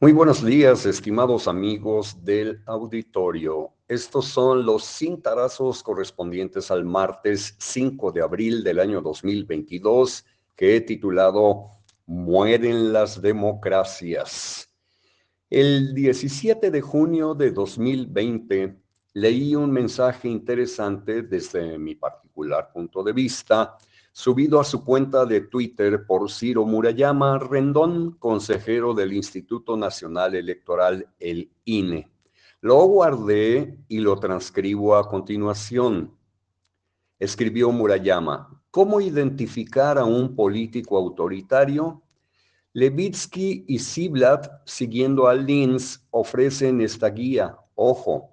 Muy buenos días, estimados amigos del auditorio. Estos son los cintarazos correspondientes al martes 5 de abril del año 2022 que he titulado Mueren las democracias. El 17 de junio de 2020 leí un mensaje interesante desde mi particular punto de vista subido a su cuenta de Twitter por Ciro Murayama Rendón, consejero del Instituto Nacional Electoral, el INE. Lo guardé y lo transcribo a continuación. Escribió Murayama, ¿cómo identificar a un político autoritario? Levitsky y Siblat, siguiendo a Linz, ofrecen esta guía. Ojo.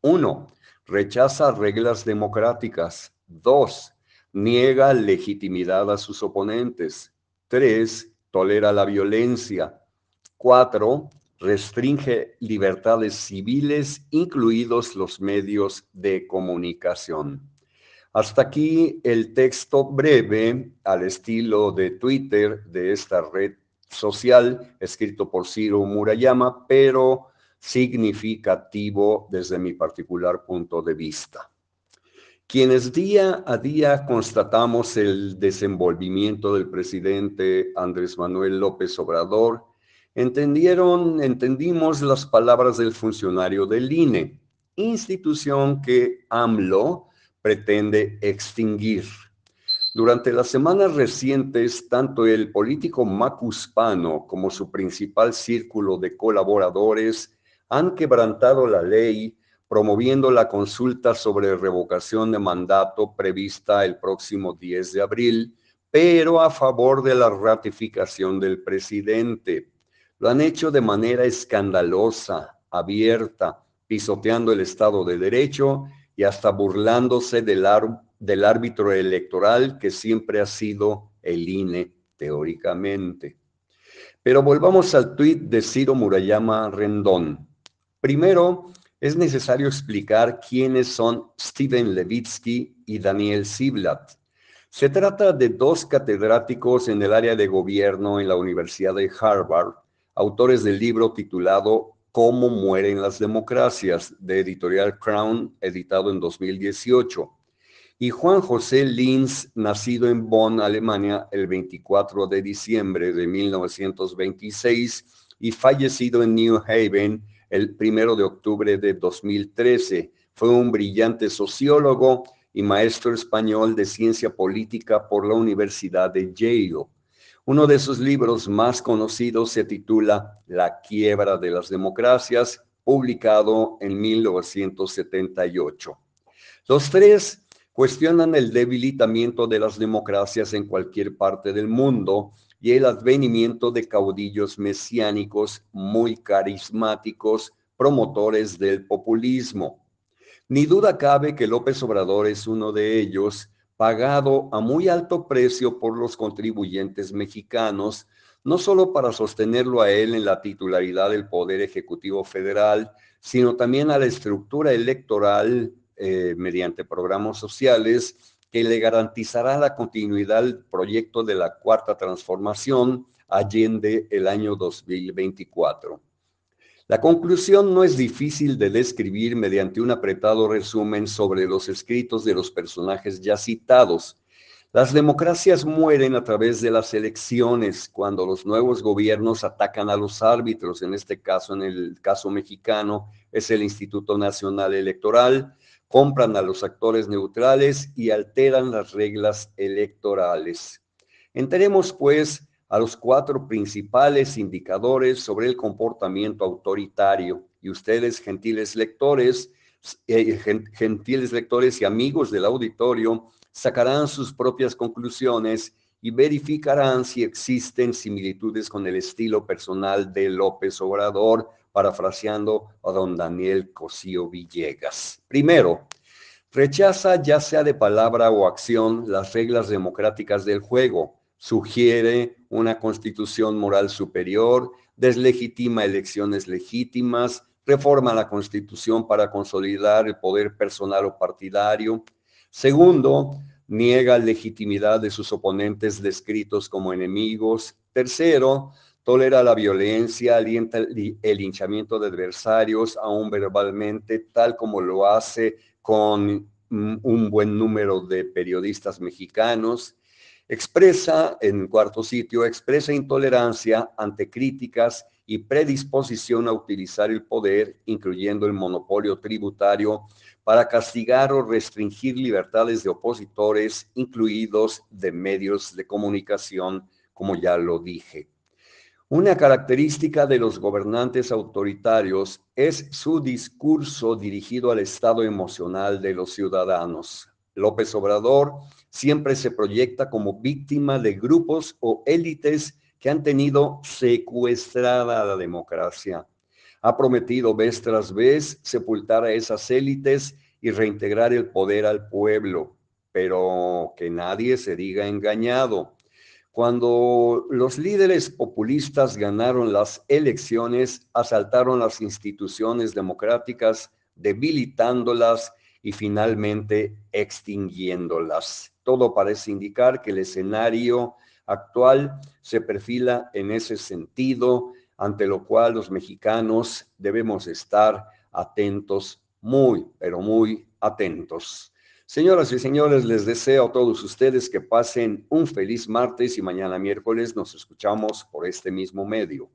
1. Rechaza reglas democráticas. 2 niega legitimidad a sus oponentes. 3. Tolera la violencia. 4. Restringe libertades civiles, incluidos los medios de comunicación. Hasta aquí el texto breve al estilo de Twitter de esta red social, escrito por Ciro Murayama, pero significativo desde mi particular punto de vista. Quienes día a día constatamos el desenvolvimiento del presidente Andrés Manuel López Obrador, entendieron, entendimos las palabras del funcionario del INE, institución que AMLO pretende extinguir. Durante las semanas recientes, tanto el político macuspano como su principal círculo de colaboradores han quebrantado la ley promoviendo la consulta sobre revocación de mandato prevista el próximo 10 de abril, pero a favor de la ratificación del presidente. Lo han hecho de manera escandalosa, abierta, pisoteando el Estado de Derecho y hasta burlándose del, árbitro electoral que siempre ha sido el INE, teóricamente. Pero volvamos al tuit de Ciro Murayama Rendón. Primero, es necesario explicar quiénes son Steven Levitsky y Daniel Ziblatt. Se trata de dos catedráticos en el área de gobierno en la Universidad de Harvard, autores del libro titulado Cómo mueren las democracias, de editorial Crown, editado en 2018, y Juan José Linz, nacido en Bonn, Alemania, el 24 de diciembre de 1926 y fallecido en New Haven, el primero de octubre de 2013. Fue un brillante sociólogo y maestro español de ciencia política por la Universidad de Yale. Uno de sus libros más conocidos se titula La quiebra de las democracias, publicado en 1978. Los tres cuestionan el debilitamiento de las democracias en cualquier parte del mundo y el advenimiento de caudillos mesiánicos muy carismáticos, promotores del populismo. Ni duda cabe que López Obrador es uno de ellos, pagado a muy alto precio por los contribuyentes mexicanos, no solo para sostenerlo a él en la titularidad del Poder Ejecutivo Federal, sino también a la estructura electoral eh, mediante programas sociales que le garantizará la continuidad del proyecto de la Cuarta Transformación Allende el año 2024. La conclusión no es difícil de describir mediante un apretado resumen sobre los escritos de los personajes ya citados. Las democracias mueren a través de las elecciones cuando los nuevos gobiernos atacan a los árbitros, en este caso, en el caso mexicano, es el Instituto Nacional Electoral, compran a los actores neutrales y alteran las reglas electorales. Entremos pues a los cuatro principales indicadores sobre el comportamiento autoritario. Y ustedes, gentiles lectores, eh, gentiles lectores y amigos del auditorio, sacarán sus propias conclusiones y verificarán si existen similitudes con el estilo personal de López Obrador parafraseando a don Daniel Cosío Villegas. Primero, rechaza ya sea de palabra o acción las reglas democráticas del juego, sugiere una constitución moral superior, deslegitima elecciones legítimas, reforma la constitución para consolidar el poder personal o partidario. Segundo, niega legitimidad de sus oponentes descritos como enemigos. Tercero, Tolera la violencia, alienta el hinchamiento de adversarios, aún verbalmente, tal como lo hace con un buen número de periodistas mexicanos. Expresa, en cuarto sitio, expresa intolerancia ante críticas y predisposición a utilizar el poder, incluyendo el monopolio tributario, para castigar o restringir libertades de opositores, incluidos de medios de comunicación, como ya lo dije. Una característica de los gobernantes autoritarios es su discurso dirigido al estado emocional de los ciudadanos. López Obrador siempre se proyecta como víctima de grupos o élites que han tenido secuestrada la democracia. Ha prometido vez tras vez sepultar a esas élites y reintegrar el poder al pueblo, pero que nadie se diga engañado. Cuando los líderes populistas ganaron las elecciones, asaltaron las instituciones democráticas, debilitándolas y finalmente extinguiéndolas. Todo parece indicar que el escenario actual se perfila en ese sentido, ante lo cual los mexicanos debemos estar atentos, muy, pero muy atentos. Señoras y señores, les deseo a todos ustedes que pasen un feliz martes y mañana miércoles nos escuchamos por este mismo medio.